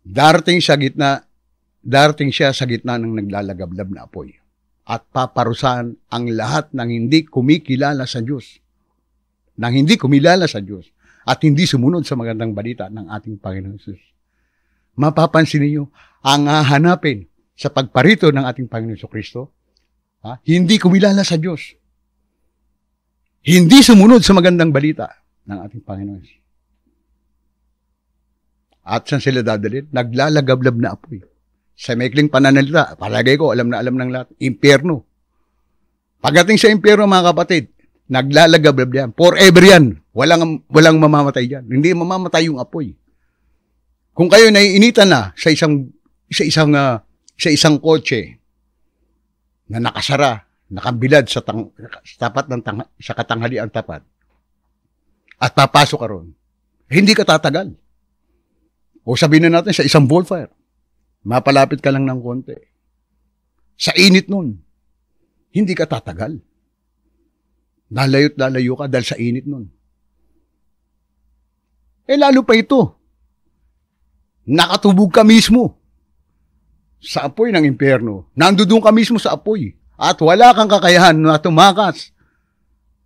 Speaker 1: Darating sa gitna, darating siya sa gitna ng naglalagablab na apoy at paparusahan ang lahat ng hindi kumikilala sa Diyos. Nang hindi kumilala sa Diyos at hindi sumunod sa magandang balita ng ating Panginoon Jesus. Mapapansin niyo ang hahanapin sa pagparito ng ating Panginoon Kristo, ha? hindi kumilala sa Diyos. Hindi sumunod sa magandang balita ng ating Panginoon. Jesus. At saan sila dadalhin? Naglalagablab na apoy. Sa maikling pananalita, palagay ko, alam na alam ng lahat, impyerno. Pagdating sa impyerno, mga kapatid, naglalagabab yan. Forever yan. Walang, walang mamamatay yan. Hindi mamamatay yung apoy. Kung kayo naiinitan na sa isang sa isang uh, sa isang kotse na nakasara, nakabilad sa, tang, sa tapat ng tang, sa katanghalian tapat at papasok ka ron, hindi ka tatagal. O sabihin na natin sa isang bonfire. Mapalapit ka lang ng konti. Sa init nun, hindi ka tatagal. Lalayo't lalayo ka dahil sa init nun. Eh lalo pa ito, nakatubog ka mismo sa apoy ng impyerno. Nandudun ka mismo sa apoy at wala kang kakayahan na tumakas.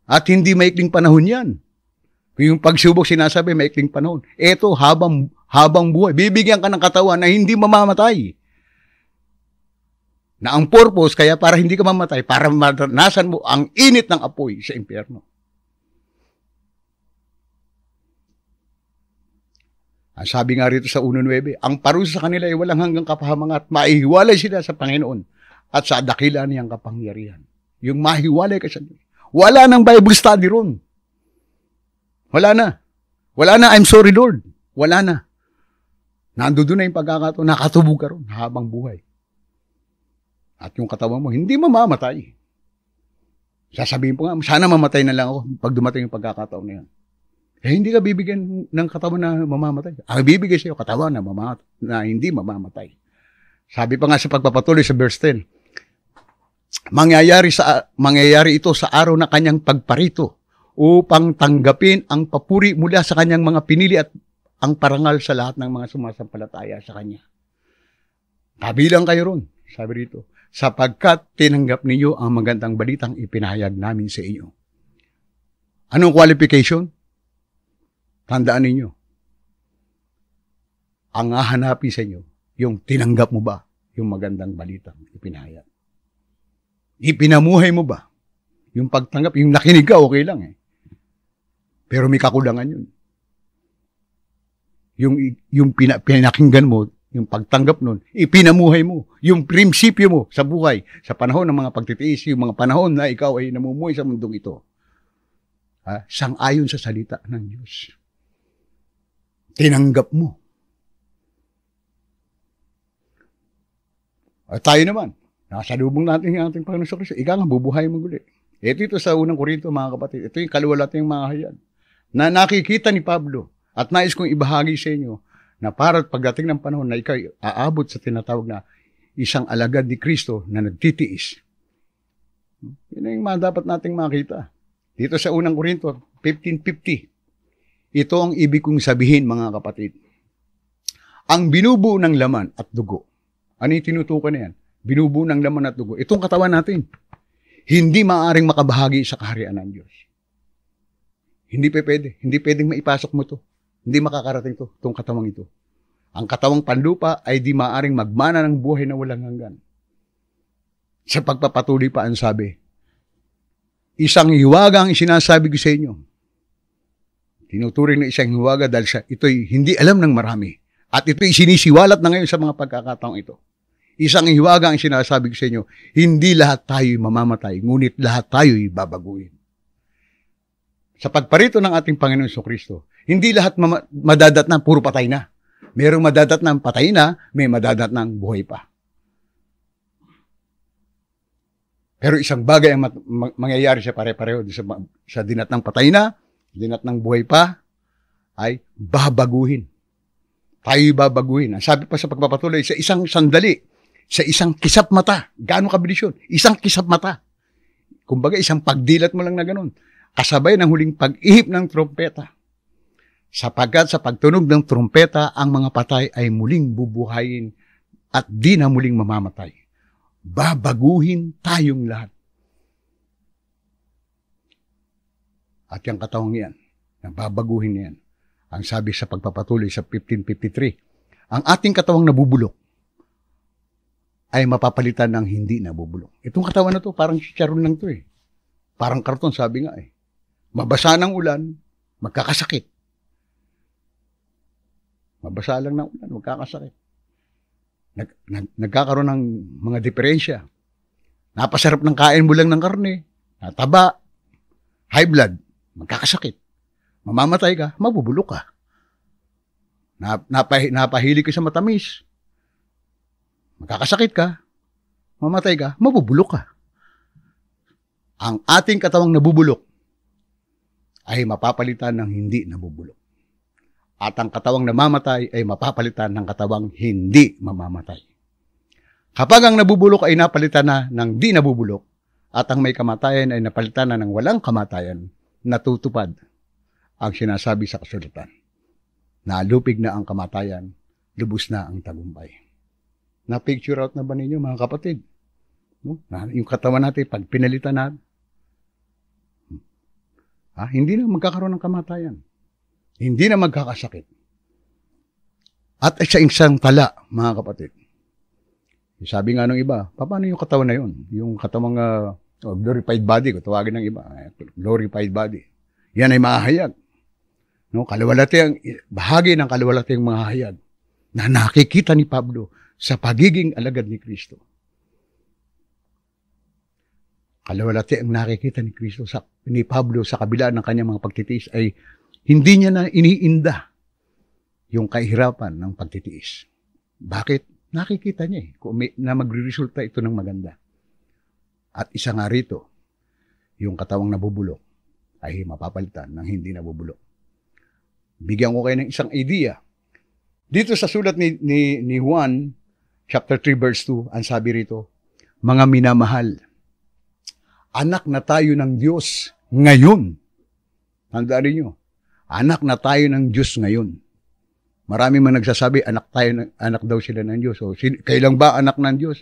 Speaker 1: At hindi maikling panahon yan. Yung pagsubok sinasabi, maikling panahon. Ito, habang, habang buhay. Bibigyan ka ng katawan na hindi mamamatay. Na ang purpose, kaya para hindi ka mamatay, para maranasan mo ang init ng apoy sa impyerno. Ang sabi nga rito sa 1.9, ang parusa sa kanila ay walang hanggang kapahamangan at maihiwalay sila sa Panginoon at sa dakila niyang kapangyarihan. Yung mahiwalay ka sa Diyos. Wala nang Bible study ron. Wala na. Wala na. I'm sorry, Lord. Wala na. Nando na yung pagkakataon. Nakatubog ka ron habang buhay. At yung katawan mo, hindi mamamatay. Sasabihin po nga, sana mamatay na lang ako pag dumating yung pagkakataon na yan. Eh, hindi ka bibigyan ng katawan na mamamatay. Ang bibigyan sa iyo, katawan na, mamamatay, na hindi mamamatay. Sabi pa nga sa pagpapatuloy sa verse 10, mangyayari, sa, mangyayari ito sa araw na kanyang pagparito upang tanggapin ang papuri mula sa kanyang mga pinili at ang parangal sa lahat ng mga sumasampalataya sa kanya. Kabilang kayo ron, sabi rito, sapagkat tinanggap ninyo ang magandang balitang ipinahayag namin sa inyo. Anong qualification? Tandaan ninyo, ang hahanapin sa inyo, yung tinanggap mo ba yung magandang balitang ipinahayag? Ipinamuhay mo ba yung pagtanggap? Yung nakinig ka, okay lang eh. Pero may kakulangan yun. Yung, yung pina, pinakinggan mo, yung pagtanggap nun, ipinamuhay mo, yung prinsipyo mo sa buhay, sa panahon ng mga pagtitiis, yung mga panahon na ikaw ay namumuhay sa mundong ito. Ha? Sang-ayon sa salita ng Diyos. Tinanggap mo. At tayo naman, nasa lubong natin ang ating Panginoon sa Kristo, ika nga, bubuhay mo guli. Ito ito sa unang korinto, mga kapatid. Ito yung kaluwalatan yung mga hayag na nakikita ni Pablo at nais kong ibahagi sa inyo na para pagdating ng panahon na ikaw aabot sa tinatawag na isang alagad ni Kristo na nagtitiis. Yun ang mga dapat nating makita. Dito sa unang Korinto, 1550. Ito ang ibig kong sabihin mga kapatid. Ang binubuo ng laman at dugo. Ano yung tinutukan na yan? Binubuo ng laman at dugo. Itong katawan natin. Hindi maaring makabahagi sa kaharian ng Diyos. Hindi pa pwede. Hindi pwedeng maipasok mo to. Hindi makakarating to, tong katawang ito. Ang katawang panlupa ay di maaring magmana ng buhay na walang hanggan. Sa pagpapatuloy pa ang sabi, isang hiwaga ang sinasabi ko sa inyo. Tinuturing na isang hiwaga dahil sa ito'y hindi alam ng marami. At ito'y sinisiwalat na ngayon sa mga pagkakataong ito. Isang hiwaga ang sinasabi ko sa inyo, hindi lahat tayo'y mamamatay, ngunit lahat tayo'y babaguhin sa pagparito ng ating Panginoon so Kristo, hindi lahat ma- madadat na puro patay na. Merong madadat ng patay na, may madadat ng buhay pa. Pero isang bagay ang mangyayari sa pare-pareho sa, sa dinat ng patay na, dinat ng buhay pa, ay babaguhin. Tayo'y babaguhin. Ang sabi pa sa pagpapatuloy, sa isang sandali, sa isang kisap mata, gaano kabilis yun? Isang kisap mata. Kumbaga, isang pagdilat mo lang na gano'n kasabay ng huling pag-ihip ng trompeta. Sapagkat sa pagtunog ng trompeta, ang mga patay ay muling bubuhayin at di na muling mamamatay. Babaguhin tayong lahat. At yung katawang yan, babaguhin yan, ang sabi sa pagpapatuloy sa 1553, ang ating katawang nabubulok ay mapapalitan ng hindi nabubulok. Itong katawan na to, parang chicharon lang to eh. Parang karton, sabi nga eh mabasa ng ulan, magkakasakit. Mabasa lang ng ulan, magkakasakit. Nag, nag, nagkakaroon ng mga diferensya. Napasarap ng kain mo lang ng karne, nataba, high blood, magkakasakit. Mamamatay ka, mabubulok ka. Nap, napah, napahili ka sa matamis, magkakasakit ka, mamatay ka, mabubulok ka. Ang ating katawang nabubulok, ay mapapalitan ng hindi nabubulok. At ang katawang namamatay ay mapapalitan ng katawang hindi mamamatay. Kapag ang nabubulok ay napalitan na ng di nabubulok, at ang may kamatayan ay napalitan na ng walang kamatayan, natutupad ang sinasabi sa kasulatan. Nalupig na ang kamatayan, lubos na ang tagumpay. Na-picture out na ba ninyo mga kapatid? No? Yung katawan natin, pag pinalitan natin, Ah, hindi na magkakaroon ng kamatayan. Hindi na magkakasakit. At siya isang tala, mga kapatid. Sabi nga ng iba, paano yung katawan na yun? Yung katawang uh, oh, glorified body, ko tawagin ng iba, eh, glorified body. Yan ay mahayag. hayag. No, kalawalati ang bahagi ng kalawalati ang mga hayag na nakikita ni Pablo sa pagiging alagad ni Kristo kalawalati ang nakikita ni Kristo sa ni Pablo sa kabila ng kanyang mga pagtitiis ay hindi niya na iniinda yung kahirapan ng pagtitiis. Bakit? Nakikita niya eh, kung may, na magre-resulta ito ng maganda. At isa nga rito, yung katawang nabubulok ay mapapalitan ng hindi nabubulok. Bigyan ko kayo ng isang idea. Dito sa sulat ni, ni, ni Juan, chapter 3, verse 2, ang sabi rito, Mga minamahal, Anak na tayo ng Diyos ngayon. Tanda rin Anak na tayo ng Diyos ngayon. Marami man nagsasabi, anak tayo, anak daw sila ng Diyos. So, kailan ba anak ng Diyos?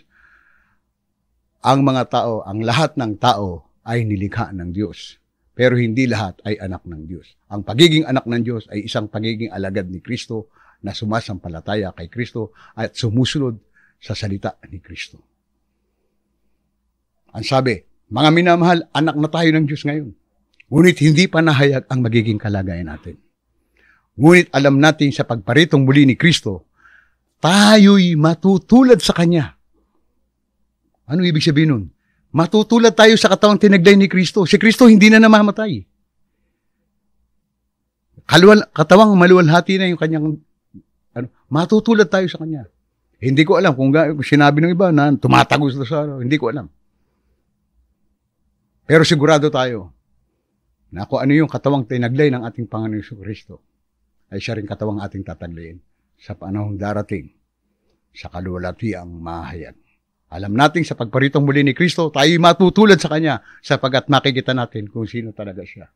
Speaker 1: Ang mga tao, ang lahat ng tao ay nilikha ng Diyos. Pero hindi lahat ay anak ng Diyos. Ang pagiging anak ng Diyos ay isang pagiging alagad ni Kristo na sumasampalataya kay Kristo at sumusunod sa salita ni Kristo. Ang sabi, mga minamahal, anak na tayo ng Diyos ngayon. Ngunit hindi pa nahayag ang magiging kalagayan natin. Ngunit alam natin sa pagparitong muli ni Kristo, tayo'y matutulad sa Kanya. Ano ibig sabihin nun? Matutulad tayo sa katawang tinaglay ni Kristo. Si Kristo hindi na namamatay. Kaluwal, katawang maluwalhati na yung kanyang, ano, matutulad tayo sa kanya. Hindi ko alam kung, sinabi ng iba na tumatagos na sa ano, Hindi ko alam. Pero sigurado tayo na kung ano yung katawang tinaglay ng ating Panginoon Kristo ay siya rin katawang ating tataglayin sa panahong darating sa kalulati ang mahayag. Alam natin sa pagparitong muli ni Kristo, tayo matutulad sa Kanya sapagat makikita natin kung sino talaga siya.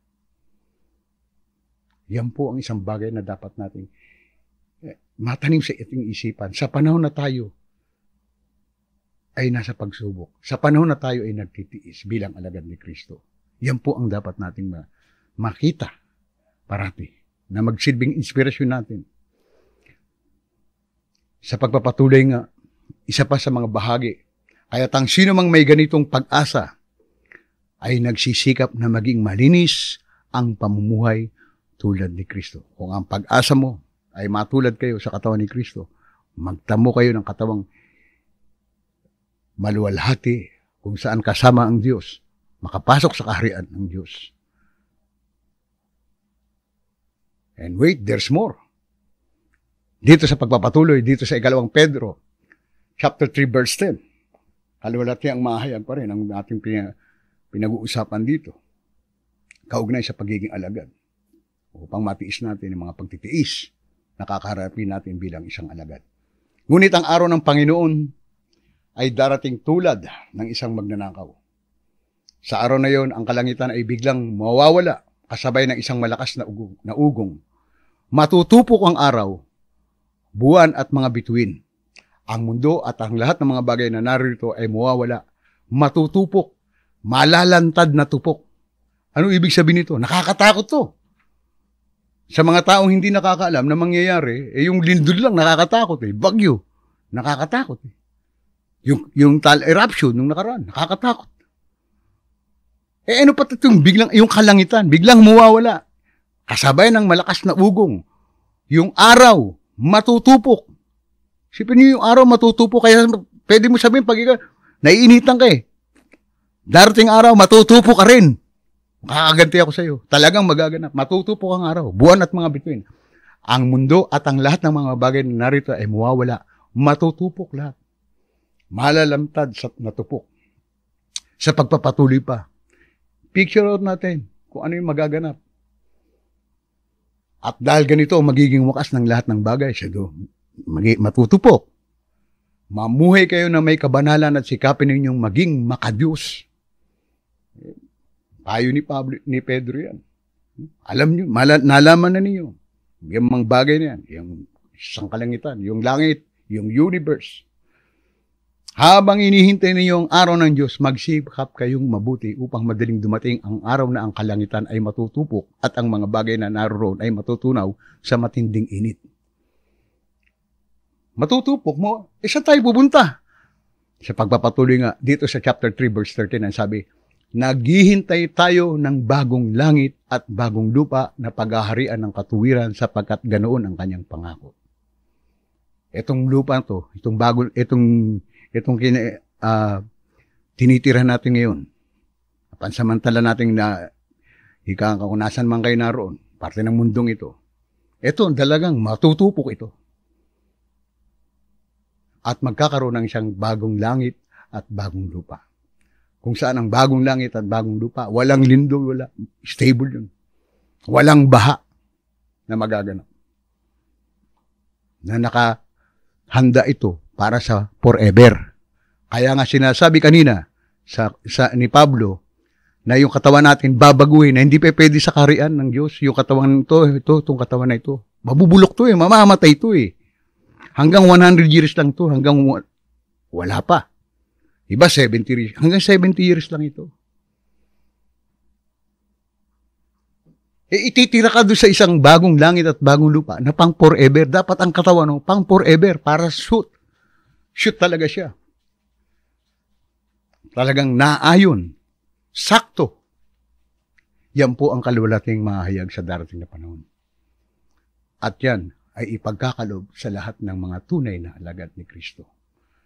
Speaker 1: Yan po ang isang bagay na dapat natin eh, matanim sa ating isipan sa panahon na tayo ay nasa pagsubok. Sa panahon na tayo ay nagtitiis bilang alagad ni Kristo. Yan po ang dapat nating ma- makita parati na magsilbing inspirasyon natin. Sa pagpapatuloy nga, isa pa sa mga bahagi, kaya tang sino mang may ganitong pag-asa ay nagsisikap na maging malinis ang pamumuhay tulad ni Kristo. Kung ang pag-asa mo ay matulad kayo sa katawan ni Kristo, magtamo kayo ng katawang maluwalhati kung saan kasama ang Diyos, makapasok sa kaharian ng Diyos. And wait, there's more. Dito sa pagpapatuloy, dito sa ikalawang Pedro, chapter 3, verse 10. Kaluwalhati ang mahayag pa rin ang ating pinag-uusapan dito. Kaugnay sa pagiging alagad. Upang matiis natin ang mga pagtitiis na kakaharapin natin bilang isang alagad. Ngunit ang araw ng Panginoon ay darating tulad ng isang magnanakaw. Sa araw na yon, ang kalangitan ay biglang mawawala kasabay ng isang malakas na ugong. Na ugong. Matutupok ang araw, buwan at mga bituin. Ang mundo at ang lahat ng mga bagay na narito ay mawawala, matutupok, malalantad na tupok. Ano ibig sabihin nito? Nakakatakot to. Sa mga taong hindi nakakaalam na mangyayari, eh yung lindol lang nakakatakot eh. Bagyo, nakakatakot eh. Yung, yung tal eruption eh, nung nakaraan, nakakatakot. Eh ano pa itong biglang, yung kalangitan, biglang mawawala. Kasabay ng malakas na ugong. Yung araw, matutupok. Sipin niyo yung araw matutupok. Kaya pwede mo sabihin pag ikaw, naiinitan ka eh. Darating araw, matutupok ka rin. Makakaganti ako sa iyo. Talagang magaganap. Matutupok ang araw. Buwan at mga bituin. Ang mundo at ang lahat ng mga bagay na narito ay mawawala. Matutupok lahat malalantad sa natupok. Sa pagpapatuloy pa. Picture out natin kung ano yung magaganap. At dahil ganito, magiging wakas ng lahat ng bagay. Siya doon, matutupok. Mamuhay kayo na may kabanalan at sikapin ninyong maging makadiyos. Payo ni, Pablo, ni Pedro yan. Alam nyo, mala, nalaman na ninyo. Yung mga bagay na yan, yung sangkalangitan, yung langit, yung universe. Habang inihintay ang araw ng Diyos, magsikap kayong mabuti upang madaling dumating ang araw na ang kalangitan ay matutupok at ang mga bagay na naroon ay matutunaw sa matinding init. Matutupok mo, isa eh, saan tayo pupunta? Sa pagpapatuloy nga, dito sa chapter 3 verse 13 ang sabi, Naghihintay tayo ng bagong langit at bagong lupa na paghaharian ng katuwiran sapagkat ganoon ang kanyang pangako. Itong lupa to, itong bagong, itong itong kin uh, ah, tinitira natin ngayon. Pansamantala natin na ika kung nasan man kayo naroon, parte ng mundong ito. Ito, dalagang matutupok ito. At magkakaroon ng siyang bagong langit at bagong lupa. Kung saan ang bagong langit at bagong lupa, walang lindol, wala, stable yun. Walang baha na magaganap. Na nakahanda ito para sa forever. Kaya nga sinasabi kanina sa, sa ni Pablo na yung katawan natin babaguhin na hindi pa pwede sa karian ng Diyos. Yung katawan ito, ito, itong katawan na ito. Mabubulok to eh, mamamatay to eh. Hanggang 100 years lang to, hanggang wala pa. Iba 70 years, hanggang 70 years lang ito. E, ititira ka doon sa isang bagong langit at bagong lupa na pang forever. Dapat ang katawan mo, pang forever, para suit Shoot talaga siya. Talagang naayon. Sakto. Yan po ang kalulating mahayag sa darating na panahon. At yan ay ipagkakalob sa lahat ng mga tunay na alagad ni Kristo.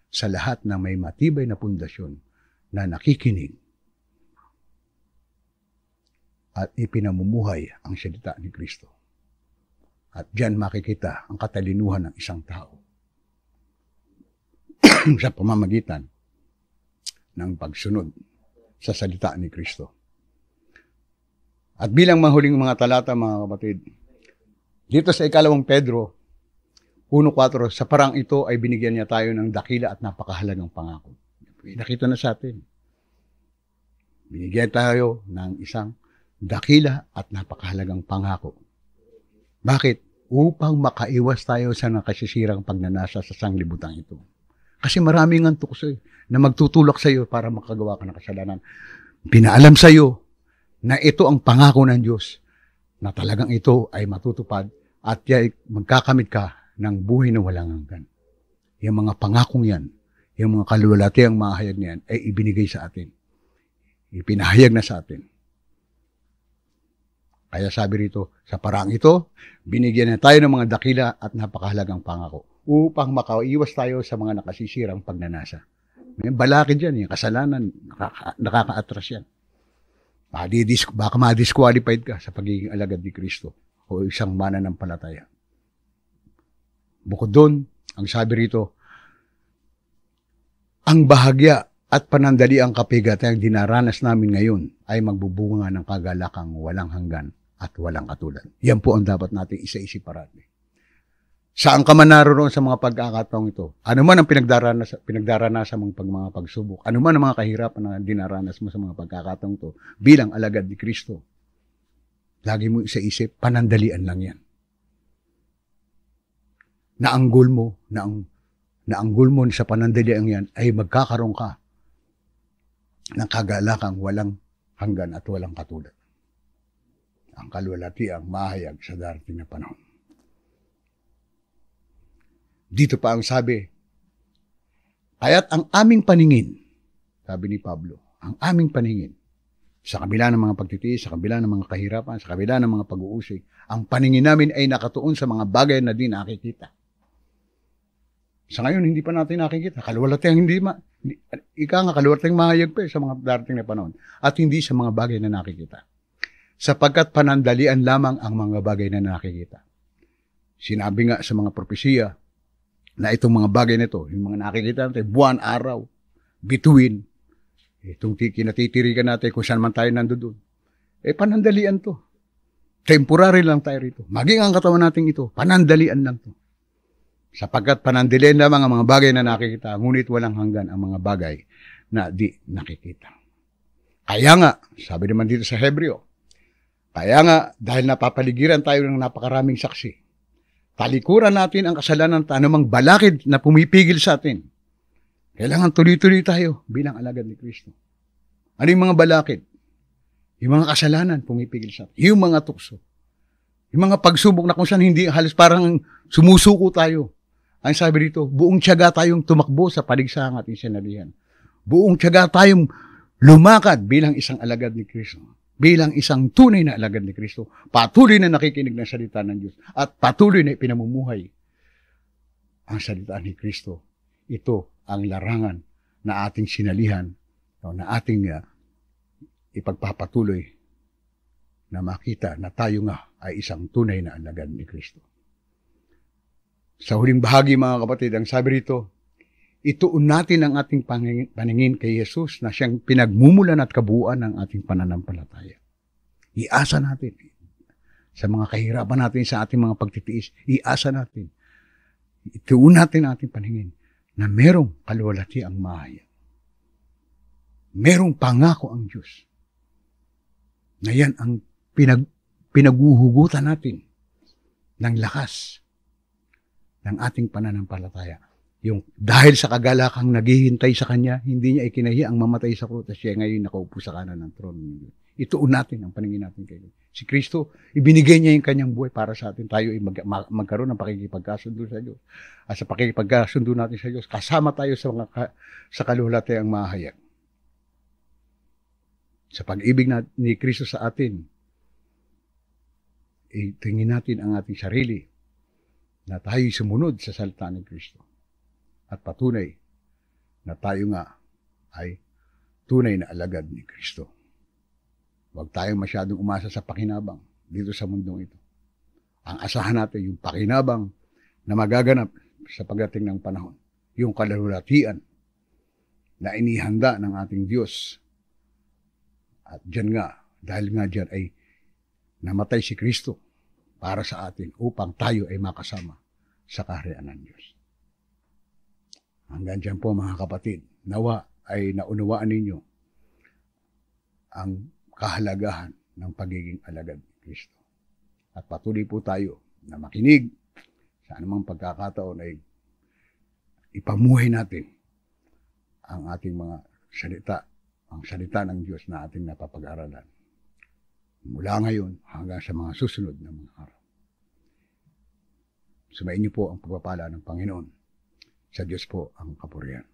Speaker 1: Sa lahat ng may matibay na pundasyon na nakikinig at ipinamumuhay ang salita ni Kristo. At diyan makikita ang katalinuhan ng isang tao sa pamamagitan ng pagsunod sa salita ni Kristo. At bilang mahuling mga talata, mga kapatid, dito sa ikalawang Pedro, 1.4, sa parang ito ay binigyan niya tayo ng dakila at napakahalagang pangako. Nakita na sa atin. Binigyan tayo ng isang dakila at napakahalagang pangako. Bakit? Upang makaiwas tayo sa nakasisirang pagnanasa sa sanglibutan ito. Kasi maraming antok sa'yo eh, na magtutulak sa iyo para makagawa ka ng kasalanan. Pinaalam sa iyo na ito ang pangako ng Diyos na talagang ito ay matutupad at yay, magkakamit ka ng buhay na walang hanggan. Yung mga pangakong yan, yung mga kaluwalati ang mahayag niyan ay ibinigay sa atin. Ipinahayag na sa atin. Kaya sabi rito, sa parang ito, binigyan na tayo ng mga dakila at napakahalagang pangako upang makaiwas tayo sa mga nakasisirang pagnanasa. May Balakid yan, yung kasalanan, nakaka- atras yan. Madidisk, baka ma-disqualified ka sa pagiging alagad ni Kristo o isang mananampalataya. Bukod doon, ang sabi rito, ang bahagya at panandali ang kapigatan ang dinaranas namin ngayon ay magbubunga ng kagalakang walang hanggan at walang katulad. Yan po ang dapat natin isa-isip parati saan ka man naroon sa mga pagkakataong ito, ano man ang pinagdaranas, pinagdaranasan mong pag mga pagsubok, ano man ang mga kahirapan na dinaranas mo sa mga pagkakataong ito, bilang alagad ni Kristo, lagi mo isaisip, panandalian lang yan. Naanggol mo, na ang, naanggol mo sa panandalian yan ay magkakaroon ka ng kagalakang walang hanggan at walang katulad. Ang kalwalati ang mahayag sa darating na panahon. Dito pa ang sabi, Kaya't ang aming paningin, sabi ni Pablo, ang aming paningin, sa kabila ng mga pagtitiis, sa kabila ng mga kahirapan, sa kabila ng mga pag-uusig, ang paningin namin ay nakatuon sa mga bagay na di nakikita. Sa ngayon, hindi pa natin nakikita. Kaluwalateng hindi ma... Ika nga, kaluwalateng mahayag pa eh sa mga darating na panahon. At hindi sa mga bagay na nakikita. Sapagkat panandalian lamang ang mga bagay na nakikita. Sinabi nga sa mga propesiya, na itong mga bagay nito, yung mga nakikita natin, buwan, araw, between, itong kinatitirigan natin kung saan man tayo nandoon. Eh, panandalian to. Temporary lang tayo rito. Maging ang katawan natin ito, panandalian lang to. Sapagkat panandalian lamang ang mga bagay na nakikita, ngunit walang hanggan ang mga bagay na di nakikita. Kaya nga, sabi naman dito sa Hebreo, kaya nga, dahil napapaligiran tayo ng napakaraming saksi, Talikuran natin ang kasalanan at anumang balakid na pumipigil sa atin. Kailangan tuloy-tuloy tayo bilang alagad ni Kristo. Ano yung mga balakid? Yung mga kasalanan pumipigil sa atin. Yung mga tukso. Yung mga pagsubok na kung saan hindi halos parang sumusuko tayo. Ang sabi dito, buong tiyaga tayong tumakbo sa paligsahang ating sinalihan. Buong tiyaga tayong lumakad bilang isang alagad ni Kristo bilang isang tunay na alagad ni Kristo, patuloy na nakikinig ng salita ng Diyos at patuloy na ipinamumuhay ang salita ni Kristo. Ito ang larangan na ating sinalihan, na ating uh, ipagpapatuloy na makita na tayo nga ay isang tunay na alagad ni Kristo. Sa huling bahagi mga kapatid, ang sabi rito, ituon natin ang ating paningin kay Jesus na siyang pinagmumulan at kabuuan ng ating pananampalataya. Iasa natin sa mga kahirapan natin, sa ating mga pagtitiis, iasa natin. Ituon natin ang ating paningin na merong kaluwalhati ang mahayag. Merong pangako ang Diyos. Na yan ang pinag, pinaguhugutan natin ng lakas ng ating pananampalataya yung dahil sa kagalakang naghihintay sa kanya, hindi niya ikinahi ang mamatay sa krus at siya ngayon nakaupo sa kanan ng trono ng Diyos. Ituon natin ang paningin natin kay Lord. Si Kristo, ibinigay niya yung kanyang buhay para sa atin. Tayo ay mag, magkaroon ng pakikipagkasundo sa Diyos. At sa pakikipagkasundo natin sa Diyos, kasama tayo sa, mga, ka, sa kalulate ang mahayag. Sa pag-ibig na, ni Kristo sa atin, itingin natin ang ating sarili na tayo'y sumunod sa salita ni Kristo at patunay na tayo nga ay tunay na alagad ni Kristo. Huwag tayong masyadong umasa sa pakinabang dito sa mundong ito. Ang asahan natin yung pakinabang na magaganap sa pagdating ng panahon. Yung kalalulatian na inihanda ng ating Diyos. At dyan nga, dahil nga dyan ay namatay si Kristo para sa atin upang tayo ay makasama sa kaharian ng Diyos. Hanggang dyan po mga kapatid, nawa ay naunawaan ninyo ang kahalagahan ng pagiging alagad ni Kristo. At patuloy po tayo na makinig sa anumang pagkakataon ay ipamuhay natin ang ating mga salita, ang salita ng Diyos na ating napapag-aralan. Mula ngayon hanggang sa mga susunod na mga araw. Sumayin niyo po ang pagpapala ng Panginoon sa Diyos po ang kapurihan.